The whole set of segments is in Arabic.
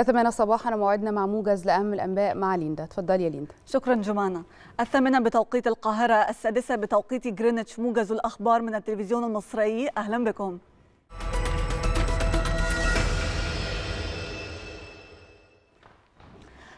الثامنة صباحا موعدنا مع موجز لأهم الأنباء مع ليندا تفضلي يا ليندا شكرا جمانة الثامنة بتوقيت القاهرة السادسة بتوقيت جرينتش موجز الأخبار من التلفزيون المصري أهلا بكم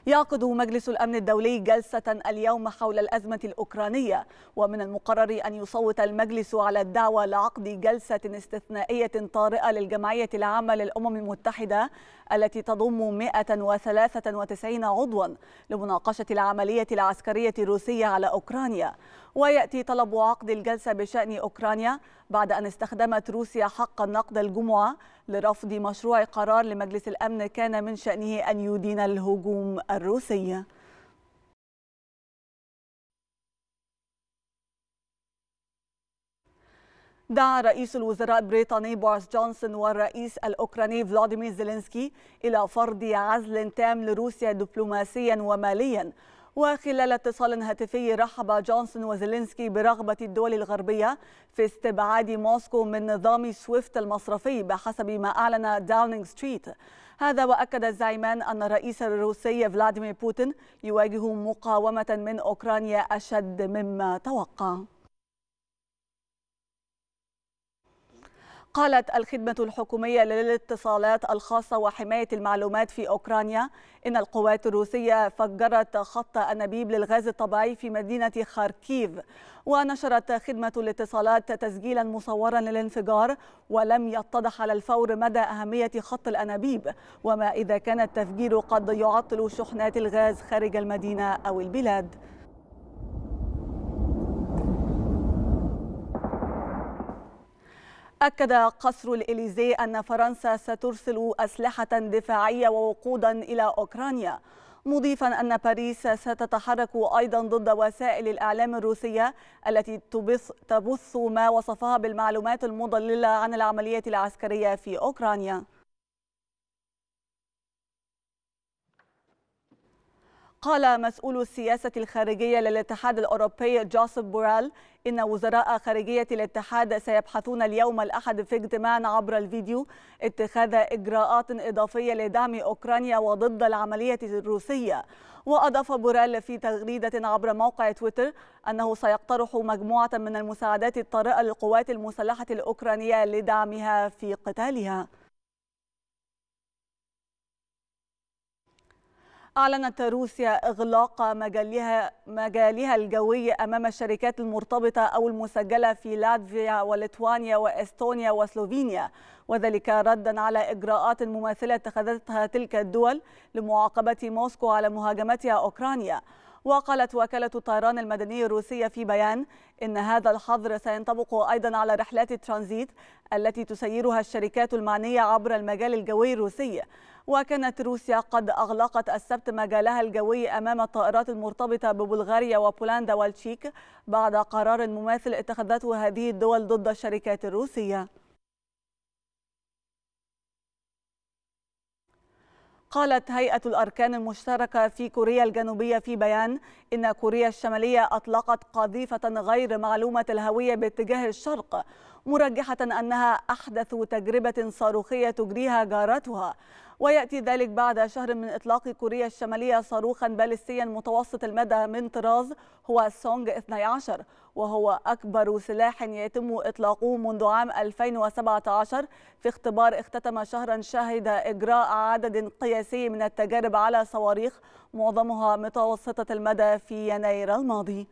يعقد مجلس الأمن الدولي جلسة اليوم حول الأزمة الأوكرانية ومن المقرر أن يصوت المجلس على الدعوة لعقد جلسة استثنائية طارئة للجمعية العامة للأمم المتحدة التي تضم 193 عضوا لمناقشة العملية العسكرية الروسية على أوكرانيا ويأتي طلب عقد الجلسة بشأن أوكرانيا بعد أن استخدمت روسيا حق النقد الجمعة لرفض مشروع قرار لمجلس الأمن كان من شأنه أن يدين الهجوم الروسي دعا رئيس الوزراء البريطاني بوريس جونسون والرئيس الأوكراني فلاديمير زيلينسكي إلى فرض عزل تام لروسيا دبلوماسيا وماليا وخلال اتصال هاتفي رحب جونسون وزيلينسكي برغبة الدول الغربية في استبعاد موسكو من نظام سويفت المصرفي بحسب ما أعلن داونينغ ستريت هذا وأكد الزعيمان أن الرئيس الروسي فلاديمير بوتين يواجه مقاومة من أوكرانيا أشد مما توقع قالت الخدمة الحكومية للاتصالات الخاصة وحماية المعلومات في أوكرانيا إن القوات الروسية فجرت خط أنابيب للغاز الطبيعي في مدينة خاركيف ونشرت خدمة الاتصالات تسجيلا مصورا للانفجار ولم يتضح على الفور مدى أهمية خط الأنابيب وما إذا كان التفجير قد يعطل شحنات الغاز خارج المدينة أو البلاد أكد قصر الإليزي أن فرنسا سترسل أسلحة دفاعية ووقودا إلى أوكرانيا مضيفا أن باريس ستتحرك أيضا ضد وسائل الإعلام الروسية التي تبث ما وصفها بالمعلومات المضللة عن العملية العسكرية في أوكرانيا قال مسؤول السياسة الخارجية للاتحاد الأوروبي جوسيف بورال إن وزراء خارجية الاتحاد سيبحثون اليوم الأحد في اجتماع عبر الفيديو اتخاذ إجراءات إضافية لدعم أوكرانيا وضد العملية الروسية وأضاف بورال في تغريدة عبر موقع تويتر أنه سيقترح مجموعة من المساعدات الطارئة للقوات المسلحة الأوكرانية لدعمها في قتالها أعلنت روسيا إغلاق مجالها, مجالها الجوي أمام الشركات المرتبطة أو المسجلة في لاتفيا وليتوانيا وإستونيا وسلوفينيا وذلك ردا على إجراءات مماثلة اتخذتها تلك الدول لمعاقبة موسكو على مهاجمتها أوكرانيا وقالت وكالة الطيران المدني الروسية في بيان إن هذا الحظر سينطبق أيضا على رحلات الترانزيت التي تسيرها الشركات المعنية عبر المجال الجوي الروسي وكانت روسيا قد أغلقت السبت مجالها الجوي أمام الطائرات المرتبطة ببلغاريا وبولندا والتشيك بعد قرار مماثل اتخذته هذه الدول ضد الشركات الروسية قالت هيئة الأركان المشتركة في كوريا الجنوبية في بيان إن كوريا الشمالية أطلقت قذيفة غير معلومة الهوية باتجاه الشرق مرجحة أنها أحدث تجربة صاروخية تجريها جارتها ويأتي ذلك بعد شهر من إطلاق كوريا الشمالية صاروخا باليستيا متوسط المدى من طراز هو سونج 12 وهو أكبر سلاح يتم إطلاقه منذ عام 2017 في اختبار اختتم شهرا شهد إجراء عدد قياسي من التجارب على صواريخ معظمها متوسطة المدى في يناير الماضي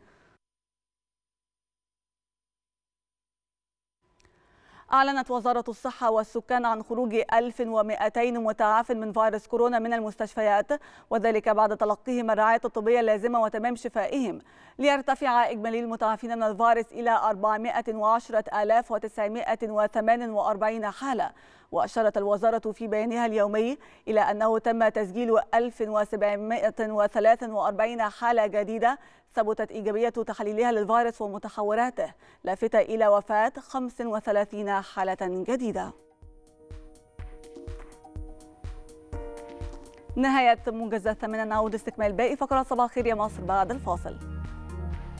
أعلنت وزارة الصحة والسكان عن خروج 1200 متعاف من فيروس كورونا من المستشفيات وذلك بعد تلقيهم الرعاية الطبية اللازمة وتمام شفائهم ليرتفع إجمالي المتعافين من الفيروس إلى 410948 حالة وأشارت الوزارة في بيانها اليومي إلى أنه تم تسجيل 1743 حالة جديدة ثبتت إيجابية تحليلها للفيروس ومتحوراته لافتة إلى وفاة 35 مرحلة جديدة نهاية موجز الثامنة نعود استكمال باقي فقرات صباح خير يا مصر بعد الفاصل